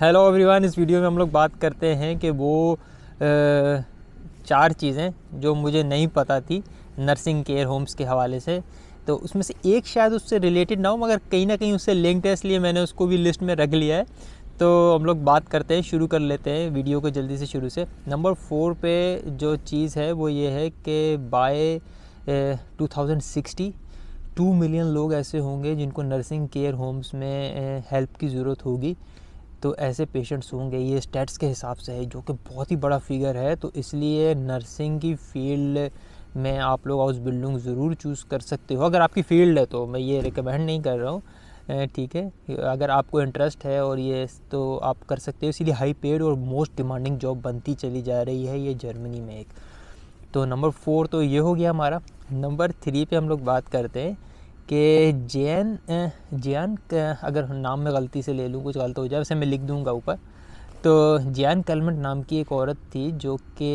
hello everyone इस video में हम लोग बात करते हैं कि वो चार चीज़ें जो मुझे नहीं पता थी नर्सिंग केयर होम्स के हवाले से तो उसमें से एक शायद उससे रिलेटेड ना हो मगर कहीं ना कहीं उससे लिंक है इसलिए मैंने उसको भी लिस्ट में रख लिया है तो हम लोग बात करते हैं शुरू कर लेते हैं वीडियो को जल्दी से शुरू से नंबर फोर पे जो चीज़ है वो ये है कि by two thousand sixty two million लोग ऐसे होंगे जिनको नर्सिंग केयर होम्स में हेल्प की ज़रूरत होगी तो ऐसे पेशेंट्स होंगे ये स्टेट्स के हिसाब से है जो कि बहुत ही बड़ा फिगर है तो इसलिए नर्सिंग की फील्ड में आप लोग हाउस बिल्डिंग ज़रूर चूज़ कर सकते हो अगर आपकी फील्ड है तो मैं ये रिकमेंड नहीं कर रहा हूँ ठीक है अगर आपको इंटरेस्ट है और ये तो आप कर सकते हो इसीलिए हाई पेड और मोस्ट डिमांडिंग जॉब बनती चली जा रही है ये जर्मनी में एक तो नंबर फोर तो ये हो गया हमारा नंबर थ्री पे हम लोग बात करते हैं कि जैन जैन अगर नाम में गलती से ले लूँ कुछ गलत हो जाए वैसे मैं लिख दूँगा ऊपर तो जैन कलमेंट नाम की एक औरत थी जो कि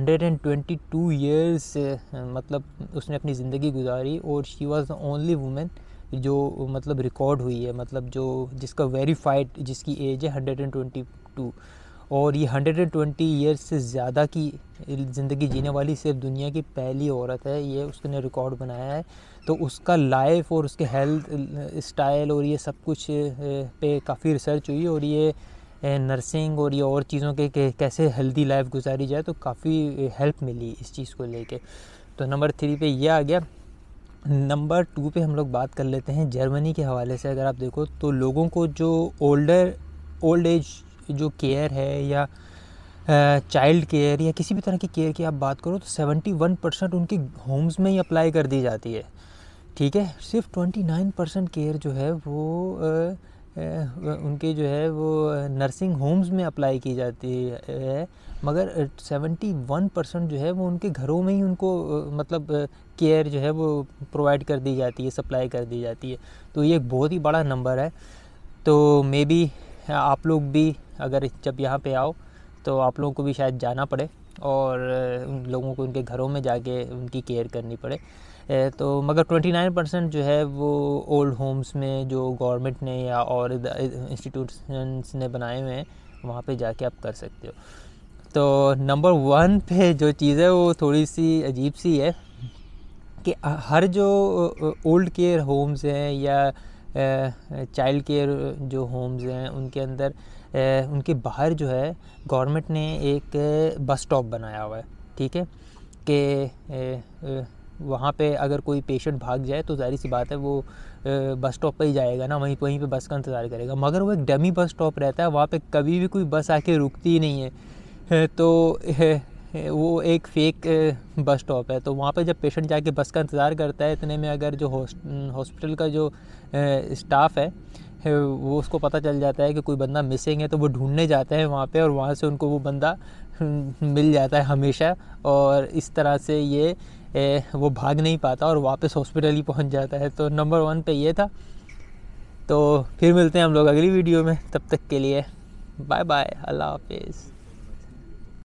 122 इयर्स मतलब उसने अपनी ज़िंदगी गुजारी और she was the only women जो मतलब रिकॉर्ड हुई है मतलब जो जिसका वेरीफाइड जिसकी एज है 122 और ये 120 इयर्स से ज़्यादा की ज़िंदगी जीने वाली सिर्फ दुनिया की पहली औरत है ये उसने रिकॉर्ड बनाया है तो उसका लाइफ और उसके हेल्थ स्टाइल और ये सब कुछ पे काफ़ी रिसर्च हुई और ये नर्सिंग और ये और चीज़ों के, के कैसे हेल्दी लाइफ गुजारी जाए तो काफ़ी हेल्प मिली इस चीज़ को लेके तो नंबर थ्री पे ये आ गया नंबर टू पे हम लोग बात कर लेते हैं जर्मनी के हवाले से अगर आप देखो तो लोगों को जो ओल्डर ओल्ड एज जो केयर है या चाइल्ड केयर या किसी भी तरह की केयर की आप बात करो तो 71 परसेंट उनके होम्स में ही अप्लाई कर दी जाती है ठीक है सिर्फ 29 परसेंट केयर जो है वो उनके जो है वो नर्सिंग होम्स में अप्लाई की जाती है मगर 71 परसेंट जो है वो उनके घरों में ही उनको मतलब केयर जो है वो प्रोवाइड कर दी जाती है सप्लाई कर दी जाती है तो ये एक बहुत ही बड़ा नंबर है तो मे बी आप लोग भी अगर जब यहाँ पे आओ तो आप लोगों को भी शायद जाना पड़े और उन लोगों को उनके घरों में जाके उनकी केयर करनी पड़े तो मगर 29 परसेंट जो है वो ओल्ड होम्स में जो गवर्नमेंट ने या और इंस्टीट्यूशंस ने बनाए हुए हैं वहाँ पे जाके आप कर सकते हो तो नंबर वन पे जो चीज़ है वो थोड़ी सी अजीब सी है कि हर जो ओल्ड केयर होम्स हैं या चाइल्ड केयर जो होम्स हैं उनके अंदर उनके बाहर जो है गवर्नमेंट ने एक बस स्टॉप बनाया हुआ है ठीक है कि वहाँ पे अगर कोई पेशेंट भाग जाए तो जाहिर सी बात है वो बस स्टॉप पे ही जाएगा ना वहीं वहीं पे बस का इंतज़ार करेगा मगर वो एक डमी बस स्टॉप रहता है वहाँ पे कभी भी कोई बस आके रुकती ही नहीं है तो वो एक फेक बस स्टॉप है तो वहाँ पे जब पेशेंट जाके बस का इंतज़ार करता है इतने में अगर जो हॉस्पिटल का जो स्टाफ है वो उसको पता चल जाता है कि कोई बंदा मिसिंग है तो वो ढूंढने जाते हैं वहाँ पे और वहाँ से उनको वो बंदा मिल जाता है हमेशा और इस तरह से ये वो भाग नहीं पाता और वापस हॉस्पिटल ही पहुँच जाता है तो नंबर वन पे ये था तो फिर मिलते हैं हम लोग अगली वीडियो में तब तक के लिए बाय बाय अल्लाह हाफिज़